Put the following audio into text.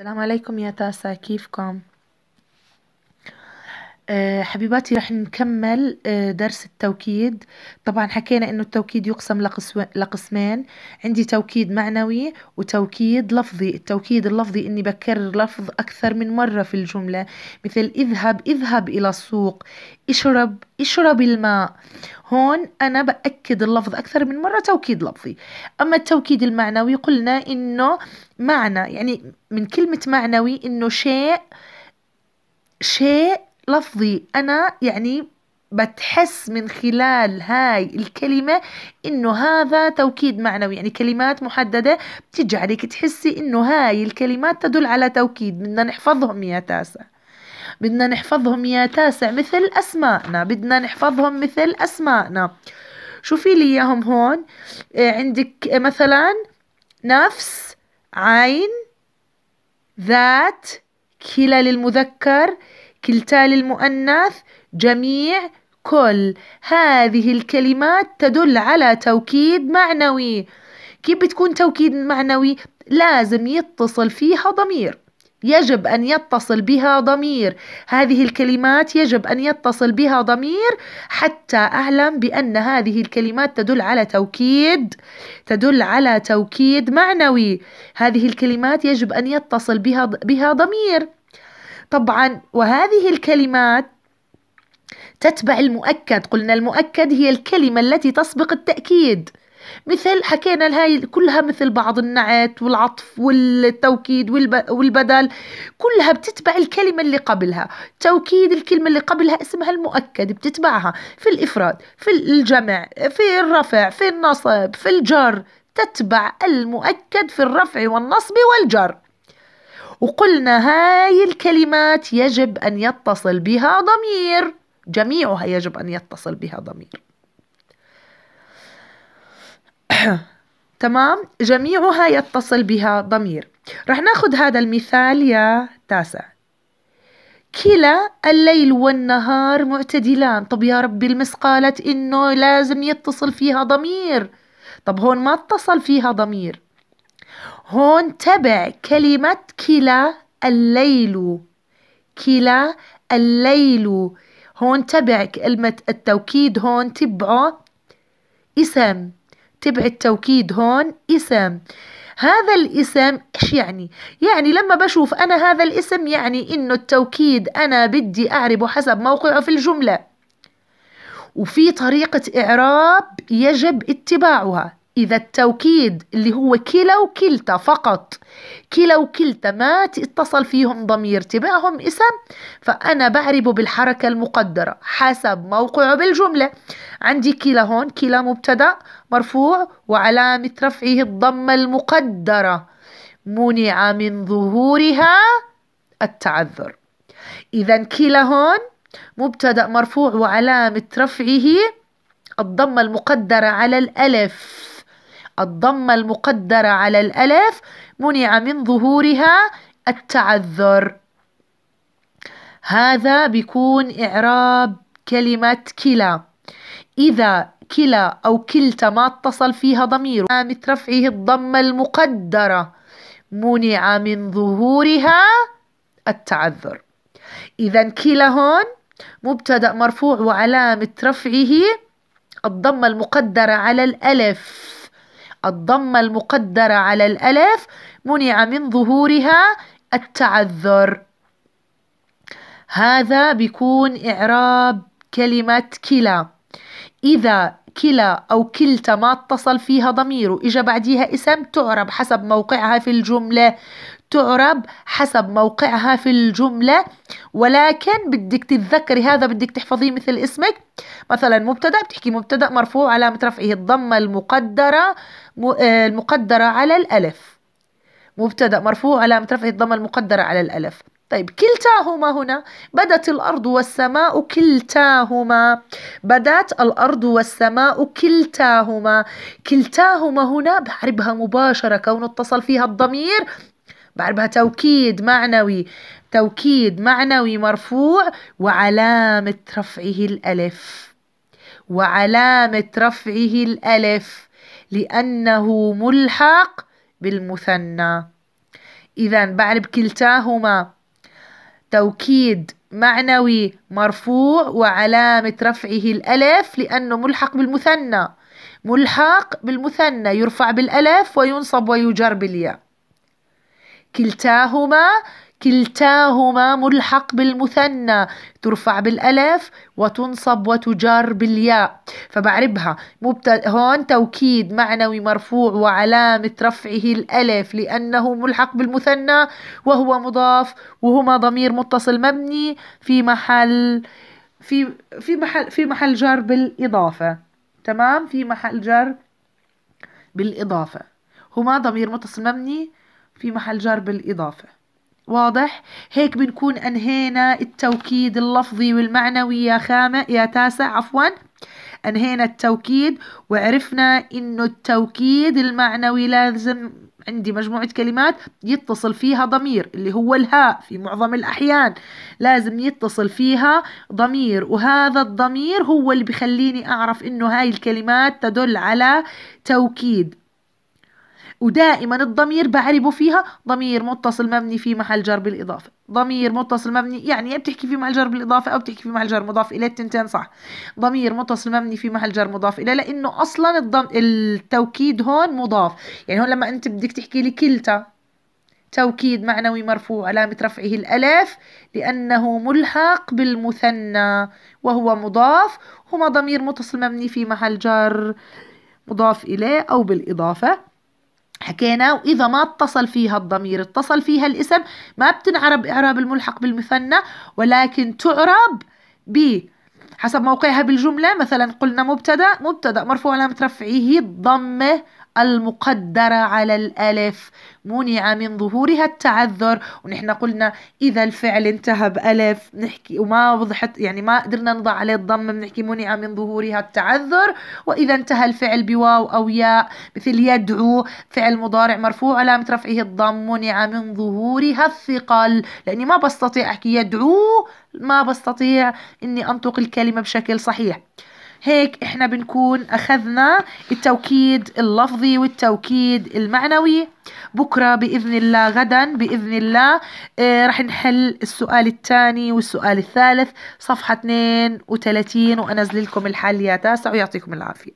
السلام عليكم يا تاسا كيفكم؟ آه، حبيباتي رح نكمل آه، درس التوكيد طبعا حكينا انه التوكيد يقسم لقسمين عندي توكيد معنوي وتوكيد لفظي التوكيد اللفظي اني بكرر لفظ اكثر من مرة في الجملة مثل اذهب اذهب الى السوق اشرب اشرب الماء هون انا باكد اللفظ اكثر من مرة توكيد لفظي اما التوكيد المعنوي قلنا انه معنى يعني من كلمة معنوي انه شيء شيء لفظي أنا يعني بتحس من خلال هاي الكلمة إنه هذا توكيد معنوي يعني كلمات محددة بتجعلك تحسي إنه هاي الكلمات تدل على توكيد بدنا نحفظهم يا تاسع بدنا نحفظهم يا تاسع مثل أسماءنا بدنا نحفظهم مثل أسماءنا شوفي لي إياهم هون آه، عندك مثلا نفس عين ذات كلا للمذكر كلتا للمؤنث جميع كل هذه الكلمات تدل على توكيد معنوي كيف بتكون توكيد معنوي لازم يتصل فيها ضمير يجب أن يتصل بها ضمير هذه الكلمات يجب أن يتصل بها ضمير حتى أعلم بأن هذه الكلمات تدل على توكيد تدل على توكيد معنوي هذه الكلمات يجب أن يتصل بها بها ضمير طبعا وهذه الكلمات تتبع المؤكد قلنا المؤكد هي الكلمة التي تسبق التأكيد مثل حكينا هاي كلها مثل بعض النعت والعطف والتوكيد والبدل كلها بتتبع الكلمة اللي قبلها توكيد الكلمة اللي قبلها اسمها المؤكد بتتبعها في الإفراد في الجمع في الرفع في النصب في الجر تتبع المؤكد في الرفع والنصب والجر وقلنا هاي الكلمات يجب أن يتصل بها ضمير جميعها يجب أن يتصل بها ضمير تمام جميعها يتصل بها ضمير رح ناخذ هذا المثال يا تاسع كلا الليل والنهار معتدلان طب يا ربي المس قالت انه لازم يتصل فيها ضمير طب هون ما اتصل فيها ضمير هون تبع كلمة كلا الليل كلا الليل هون تبع كلمة التوكيد هون تبعه اسم تبع التوكيد هون اسم هذا الاسم ايش يعني يعني لما بشوف انا هذا الاسم يعني انه التوكيد انا بدي اعربه حسب موقعه في الجمله وفي طريقه اعراب يجب اتباعها إذا التوكيد اللي هو كلا وكلتا فقط كلا وكلتا ما اتصل فيهم ضمير تبعهم اسم فأنا بعربه بالحركة المقدرة حسب موقعه بالجملة عندي كلا هون كلا مبتدأ مرفوع وعلامة رفعه الضمة المقدرة منع من ظهورها التعذر إذا كلا هون مبتدأ مرفوع وعلامة رفعه الضمة المقدرة على الألف الضمة المقدرة على الألف منع من ظهورها التعذر هذا بيكون إعراب كلمة كلا إذا كلا أو كلتا ما اتصل فيها ضمير قامت رفعه الضمة المقدرة منع من ظهورها التعذر إذا كلا هون مبتدأ مرفوع وعلامة رفعه الضمة المقدرة على الألف الضمة المقدرة على الألف منع من ظهورها التعذر هذا بيكون إعراب كلمة كلا إذا كلا أو كلتا ما اتصل فيها ضمير وإجا بعديها اسم تعرب حسب موقعها في الجملة تعرب حسب موقعها في الجملة ولكن بدك تتذكري هذا بدك تحفظيه مثل اسمك مثلا مبتدأ بتحكي مبتدأ مرفوع علامة رفعه الضمة المقدرة آه، المقدرة على الألف مبتدأ مرفوع علامة رفعه الضمة المقدرة على الألف طيب كلتاهما هنا بدت الأرض والسماء كلتاهما بدت الأرض والسماء كلتاهما كلتاهما هنا بعربها مباشرة كونه اتصل فيها الضمير بعربها توكيد معنوي توكيد معنوي مرفوع وعلامة رفعه الألف وعلامة رفعه الألف لأنه ملحق بالمثنى إذا بعرب كلتاهما توكيد معنوي مرفوع وعلامة رفعه الألف لأنه ملحق بالمثنى ملحق بالمثنى يرفع بالألف وينصب ويجر بالياء كلتاهما كلتاهما ملحق بالمثنى ترفع بالألف وتنصب وتجار بالياء فبعربها مبتد هون توكيد معنوي مرفوع وعلامة رفعه الألف لأنه ملحق بالمثنى وهو مضاف وهما ضمير متصل مبني في محل في في محل في محل جر بالإضافة تمام في محل جر بالإضافة هما ضمير متصل مبني في محل جر بالإضافة واضح هيك بنكون أنهينا التوكيد اللفظي والمعنوي يا خامة يا تاسع عفوا أنهينا التوكيد وعرفنا إنه التوكيد المعنوي لازم عندي مجموعة كلمات يتصل فيها ضمير اللي هو الهاء في معظم الأحيان لازم يتصل فيها ضمير وهذا الضمير هو اللي بخليني أعرف إنه هاي الكلمات تدل على توكيد ودائما الضمير بعربه فيها ضمير متصل مبني في محل جر بالإضافة ضمير متصل مبني يعني يا بتحكي في محل جر بالإضافة أو بتحكي في محل جر مضاف إليه التنتين صح ضمير متصل مبني في محل جر مضاف إليه لأنه أصلا الضم... التوكيد هون مضاف يعني هون لما أنت بدك تحكي لي كلتا توكيد معنوي مرفوع علامة رفعه الألف لأنه ملحق بالمثنى وهو مضاف هما ضمير متصل مبني في محل جر مضاف إليه أو بالإضافة حكينا وإذا ما اتصل فيها الضمير اتصل فيها الاسم ما بتنعرب إعراب الملحق بالمثنى ولكن تعرب ب حسب موقعها بالجملة مثلا قلنا مبتدأ مبتدأ مرفوع علامة رفعه الضمة المقدرة على الألف منع من ظهورها التعذر ونحن قلنا إذا الفعل انتهى بألف نحكي وما وضحت يعني ما قدرنا نضع عليه الضم بنحكي منع من ظهورها التعذر وإذا انتهى الفعل بواو أو ياء مثل يدعو فعل مضارع مرفوع علامة رفعه الضم منع من ظهورها الثقل لأني ما بستطيع أحكي يدعو ما بستطيع إني أنطق الكلمة بشكل صحيح هيك احنا بنكون اخذنا التوكيد اللفظي والتوكيد المعنوي بكرة بإذن الله غدا بإذن الله آه رح نحل السؤال الثاني والسؤال الثالث صفحة 32 وأنزل لكم الحل يا تاسع ويعطيكم العافية